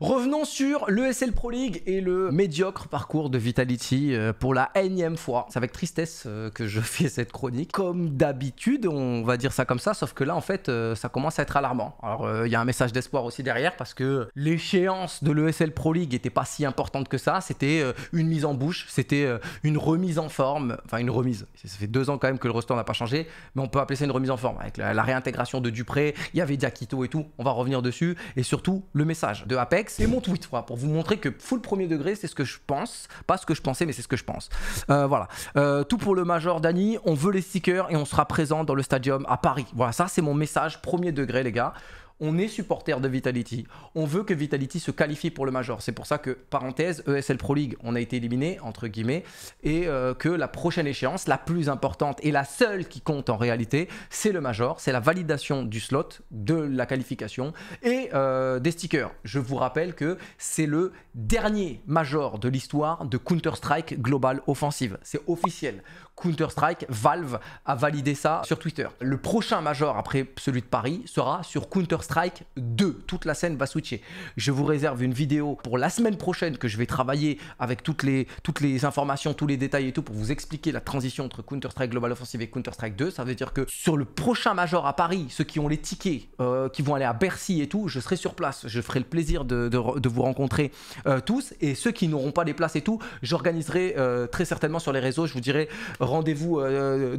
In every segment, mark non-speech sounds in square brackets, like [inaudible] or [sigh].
Revenons sur l'ESL Pro League et le médiocre parcours de Vitality euh, pour la énième fois. C'est avec tristesse euh, que je [laughs] fais cette chronique. Comme d'habitude, on va dire ça comme ça, sauf que là, en fait, euh, ça commence à être alarmant. Alors, il y a un message d'espoir aussi derrière parce que l'échéance de l'ESL Pro League n'était pas si importante que ça. C'était une mise en bouche, c'était une remise en forme, enfin une remise. Ça fait deux ans quand même que le roster n'a pas changé, mais on peut appeler ça une remise en forme avec la, réintégration de Dupré. Il y avait Diakito et tout. On va revenir dessus et surtout le message de Apex et mon tweet pour vous montrer que full premier degré, c'est ce que je pense. Pas ce que je pensais, mais c'est ce que je pense. Euh, voilà. Euh, tout pour le Major Dani. On veut les stickers et on sera présent dans le stadium à Paris. Voilà, ça c'est mon message premier degré, les gars on est supporter de Vitality. On veut que Vitality se qualifie pour le Major. C'est pour ça que, parenthèse, ESL Pro League, on a été éliminé, entre guillemets, et euh, que la prochaine échéance, la plus importante et la seule qui compte en réalité, c'est le Major. C'est la validation du slot, de la qualification et euh, des stickers. Je vous rappelle que c'est le dernier Major de l'histoire de Counter-Strike Global Offensive. C'est officiel. Counter-Strike, Valve a validé ça sur Twitter. Le prochain Major après celui de Paris sera sur Counter-Strike. Strike 2. Toute la scène va switcher. Je vous réserve une vidéo pour la semaine prochaine que je vais travailler avec toutes les, toutes les informations, tous les détails et tout pour vous expliquer la transition entre Counter-Strike Global Offensive et Counter-Strike 2. Ça veut dire que sur le prochain Major à Paris, ceux qui ont les tickets, euh, qui vont aller à Bercy et tout, je serai sur place. Je ferai le plaisir de, vous rencontrer euh, tous. Et ceux qui n'auront pas les places et tout, j'organiserai euh, très certainement sur les réseaux. Je vous dirai rendez-vous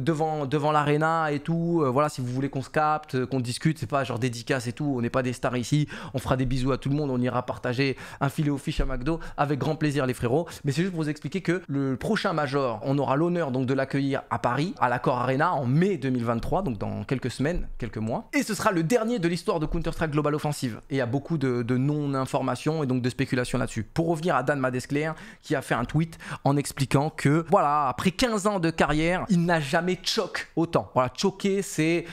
devant, devant l'aréna et tout. voilà, si vous voulez qu'on se capte, qu'on discute, c'est pas genre dédicace et tout on n'est pas des stars ici, on fera des bisous à tout le monde, on ira partager un filet aux fiches à McDo avec grand plaisir les frérots. Mais c'est juste pour vous expliquer que le prochain Major, on aura l'honneur donc de l'accueillir à Paris, à l'Accord Arena en mai 2023, donc dans quelques semaines, quelques mois. Et ce sera le dernier de l'histoire de Counter-Strike Global Offensive. Et il y a beaucoup de, non-informations et donc de spéculations là-dessus. Pour revenir à Dan Madesclair qui a fait un tweet en expliquant que voilà, après 15 ans de carrière, il n'a jamais choqué autant. Voilà, choquer c'est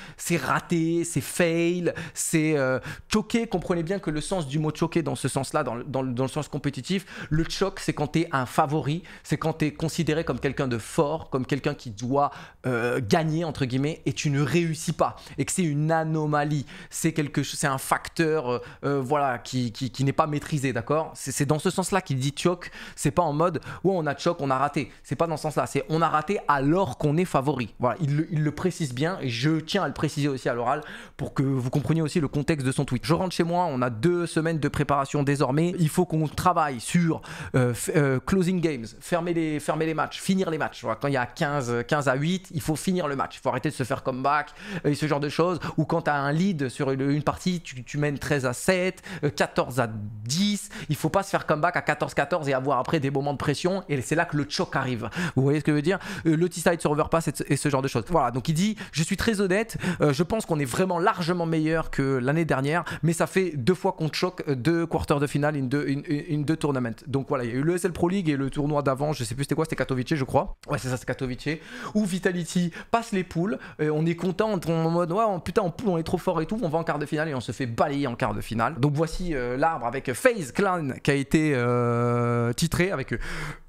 raté, c'est fail, c'est choquer, euh, choqué, comprenez bien que le sens du mot choqué dans ce sens-là, dans, dans, dans, le sens compétitif, le choc, c'est quand tu es un favori, c'est quand tu es considéré comme quelqu'un de fort, comme quelqu'un qui doit euh, gagner, entre guillemets, et tu ne réussis pas, et que c'est une anomalie, c'est quelque c'est un facteur euh, voilà, qui, qui, n'est pas maîtrisé, d'accord C'est dans ce sens-là qu'il dit choc, c'est pas en mode, ouais, on a choc, on a raté, c'est pas dans ce sens-là, c'est on a raté alors qu'on est favori. Voilà, il, le précise bien, et je tiens à le préciser aussi à l'oral pour que vous compreniez aussi le contexte texte de son tweet. Je rentre chez moi, on a deux semaines de préparation désormais. Il faut qu'on travaille sur euh, euh, closing games, fermer les, fermer les matchs, finir les matchs. Quand il y a 15, 15 à 8, il faut finir le match. Il faut arrêter de se faire comeback euh, et ce genre de choses. Ou quand tu as un lead sur une, partie, tu, mènes 13 à 7, 14 à 10. Il faut pas se faire comeback à 14-14 et avoir après des moments de pression. Et c'est là que le choc arrive. Vous voyez ce que je veux dire Le T-side sur overpass et, ce genre de choses. Voilà, donc il dit, je suis très honnête, je pense qu'on est vraiment largement meilleur que l'année dernière, mais ça fait deux fois qu'on choque euh, deux quarters de finale une deux, une tournaments. Donc voilà, il y a eu l'ESL Pro League et le tournoi d'avant, je sais plus c'était quoi, c'était Katowice, je crois. Ouais, c'est ça, c'est Katowice, où Vitality passe les poules, on est content, on est en mode, ouais, putain, en poule, on est trop fort et tout, on va en quart de finale et on se fait balayer en quart de finale. Donc voici euh, l'arbre avec FaZe Clan qui a été euh, titré avec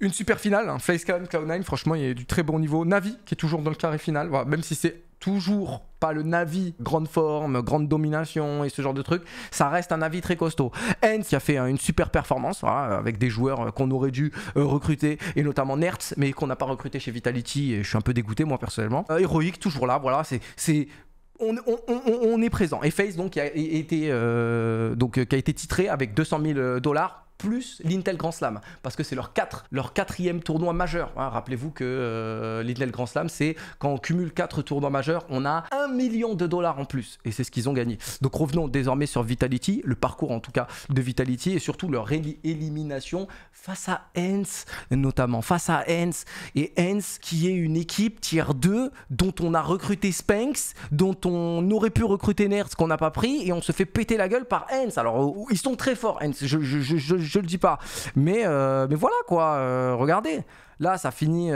une super finale, hein, FaZe Clan, Cloud9, franchement, il y a du très bon niveau. Navi qui est toujours dans le carré final, voilà, même si c'est toujours pas le Navi grande forme, grande domination et ce genre de truc, ça reste un Navi très costaud. Hens qui a fait hein, une super performance avec des joueurs euh, qu'on aurait dû euh, recruter et notamment Nertz mais qu'on n'a pas recruté chez Vitality je suis un peu dégoûté moi personnellement. Euh, Héroïque Heroic toujours là, voilà, c'est on, on, est présent. Et Face donc a été donc qui a été titré avec 200 000 dollars plus l'Intel Grand Slam, parce que c'est leur, leur quatrième tournoi majeur. Hein. Rappelez-vous que euh, l'Intel Grand Slam, c'est quand on cumule quatre tournois majeurs, on a un million de dollars en plus, et c'est ce qu'ils ont gagné. Donc revenons désormais sur Vitality, le parcours en tout cas de Vitality, et surtout leur élimination face à Hens, notamment face à ens et Hens qui est une équipe tier 2 dont on a recruté Spanx, dont on aurait pu recruter Nerds qu'on n'a pas pris, et on se fait péter la gueule par Hens. Alors oh, ils sont très forts, je, je le dis pas. Mais, euh, mais voilà quoi, euh, regardez. Là, ça finit 16-14,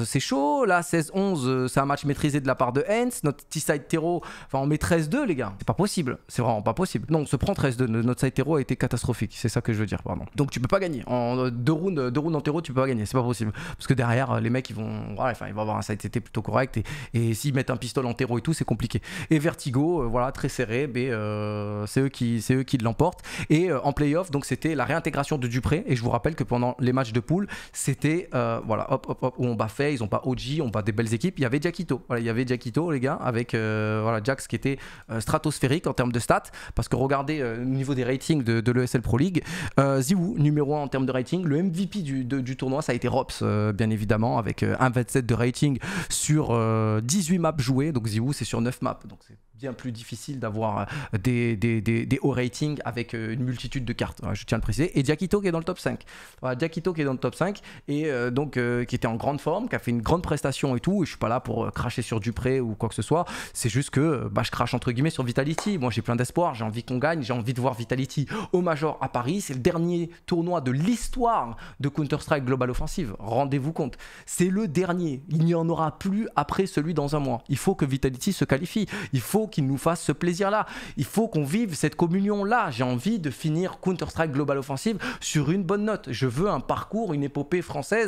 euh, c'est chaud. Là, 16-11, euh, c'est un match maîtrisé de la part de Hens. Notre T-side Terreau, enfin, on met 13-2, les gars. C'est pas possible. C'est vraiment pas possible. Non, on se prend 13-2. Notre side Terreau a été catastrophique. C'est ça que je veux dire, pardon. Donc, tu peux pas gagner. En euh, deux rounds, deux en terreau, tu peux pas gagner. C'est pas possible. Parce que derrière, les mecs, ils vont. enfin, ils vont avoir un side TT plutôt correct. Et, s'ils mettent un pistolet en terreau et tout, c'est compliqué. Et Vertigo, voilà, très serré. Mais c'est eux qui, eux qui l'emportent. Et en playoff, donc, c'était la réintégration de Dupré. Et je vous rappelle que pendant les matchs de poule, c'était euh, voilà, hop, hop, hop, où on bat fait ils ont pas OG, on bat des belles équipes. Il y avait Jackito. Voilà, il y avait Jackito, les gars, avec euh, voilà, Jax qui était euh, stratosphérique en termes de stats. Parce que regardez au niveau des ratings de, l'ESL Pro League, Ziwoo, numéro 1 en termes de rating. Le MVP du, tournoi, ça a été Rops, bien évidemment, avec 1,27 de rating sur 18 maps jouées. Donc Ziwoo, c'est sur 9 maps. Donc c'est bien plus difficile d'avoir des, des, hauts ratings avec une multitude de cartes. je tiens à le préciser. Et Jakito qui est dans le top 5. Voilà, qui est dans le top 5. Et euh, donc euh, qui était en grande forme, qui a fait une grande prestation et tout. Et je suis pas là pour euh, cracher sur Dupré ou quoi que ce soit. C'est juste que bah, je crache entre guillemets sur Vitality. Moi, j'ai plein d'espoir. J'ai envie qu'on gagne. J'ai envie de voir Vitality au Major à Paris. C'est le dernier tournoi de l'histoire de Counter-Strike Global Offensive. Rendez-vous compte. C'est le dernier. Il n'y en aura plus après celui dans un mois. Il faut que Vitality se qualifie. Il faut qu'il nous fasse ce plaisir-là. Il faut qu'on vive cette communion-là. J'ai envie de finir Counter-Strike Global Offensive sur une bonne note. Je veux un parcours, une épopée française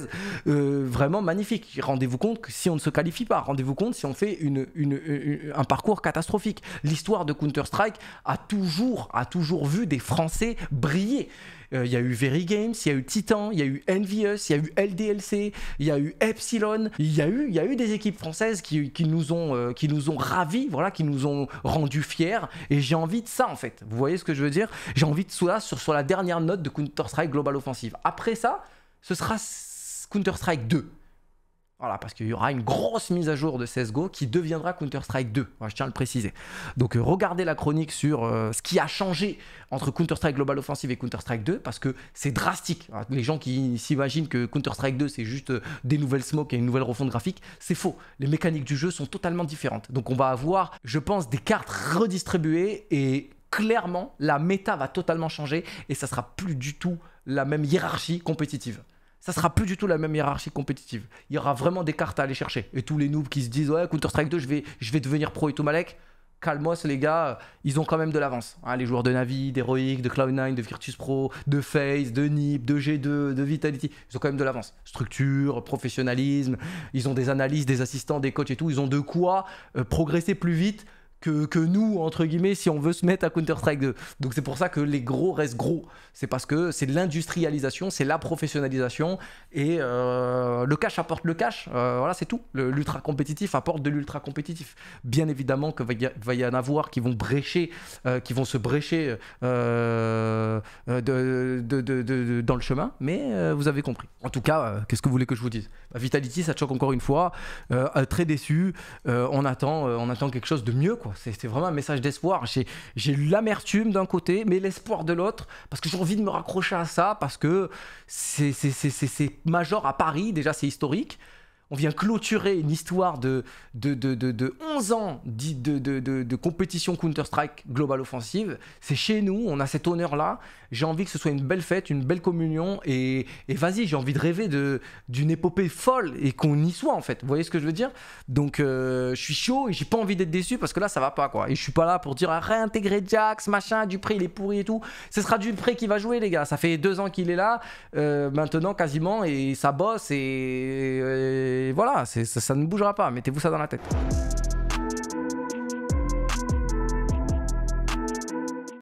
euh, vraiment magnifique. Rendez-vous compte que si on ne se qualifie pas, rendez-vous compte si on fait une, une, un parcours catastrophique. L'histoire de Counter-Strike a toujours, a toujours vu des Français briller. Euh, il y a eu Very Games, il y a eu Titan, il y a eu Envious, il y a eu LDLC, il y a eu Epsilon, il y a eu, il y a eu des équipes françaises qui, qui nous ont, euh, qui nous ont ravis, voilà, qui nous ont rendus fiers. Et j'ai envie de ça en fait. Vous voyez ce que je veux dire J'ai envie de cela sur, sur la dernière note de Counter-Strike Global Offensive. Après ça, ce sera Counter-Strike 2. Voilà, parce qu'il y aura une grosse mise à jour de CSGO qui deviendra Counter-Strike 2. je tiens à le préciser. Donc, euh, regardez la chronique sur euh, ce qui a changé entre Counter-Strike Global Offensive et Counter-Strike 2, parce que c'est drastique. les gens qui s'imaginent que Counter-Strike 2, c'est juste euh, des nouvelles smokes et une nouvelle refonte graphique, c'est faux. Les mécaniques du jeu sont totalement différentes. Donc, on va avoir, je pense, des cartes redistribuées et clairement, la méta va totalement changer et ça sera plus du tout la même hiérarchie compétitive ça sera plus du tout la même hiérarchie compétitive. Il y aura vraiment des cartes à aller chercher. Et tous les noobs qui se disent ouais Counter Strike 2, je vais, je vais devenir pro et tout malek. Calmos les gars, ils ont quand même de l'avance. Hein, les joueurs de Navi, d'Heroic, de Cloud9, de Virtus Pro, de FaZe, de Nip, de G2, de Vitality, ils ont quand même de l'avance. Structure, professionnalisme, ils ont des analyses, des assistants, des coachs et tout. Ils ont de quoi euh, progresser plus vite que, nous, entre guillemets, si on veut se mettre à Counter-Strike 2. Donc c'est pour ça que les gros restent gros. C'est parce que c'est l'industrialisation, c'est la professionnalisation et euh, le cash apporte le cash. Euh, voilà, c'est tout. L'ultra compétitif apporte de l'ultra compétitif. Bien évidemment que va y, en avoir qui vont brécher, euh, qui vont se brécher de, de, de, dans le chemin, mais vous avez compris. En tout cas, qu'est-ce que vous voulez que je vous dise bah, Vitality, ça choque encore une fois. très déçu. on attend, on attend quelque chose de mieux, quoi. C'était vraiment un message d'espoir. J'ai l'amertume d'un côté, mais l'espoir de l'autre, parce que j'ai envie de me raccrocher à ça, parce que c'est major à Paris, déjà c'est historique on vient clôturer une histoire de, de, 11 ans de, compétition Counter-Strike Global Offensive. C'est chez nous, on a cet honneur-là. J'ai envie que ce soit une belle fête, une belle communion. Et, vas-y, j'ai envie de rêver d'une épopée folle et qu'on y soit en fait. Vous voyez ce que je veux dire Donc euh, je suis chaud et j'ai pas envie d'être déçu parce que là ça va pas quoi. Et je suis pas là pour dire à réintégrer Jax, machin, Dupré il est pourri et tout. Ce sera Dupré qui va jouer les gars. Ça fait deux ans qu'il est là, euh, maintenant quasiment, et ça bosse et et voilà, ça ne bougera pas. Mettez-vous ça dans la tête.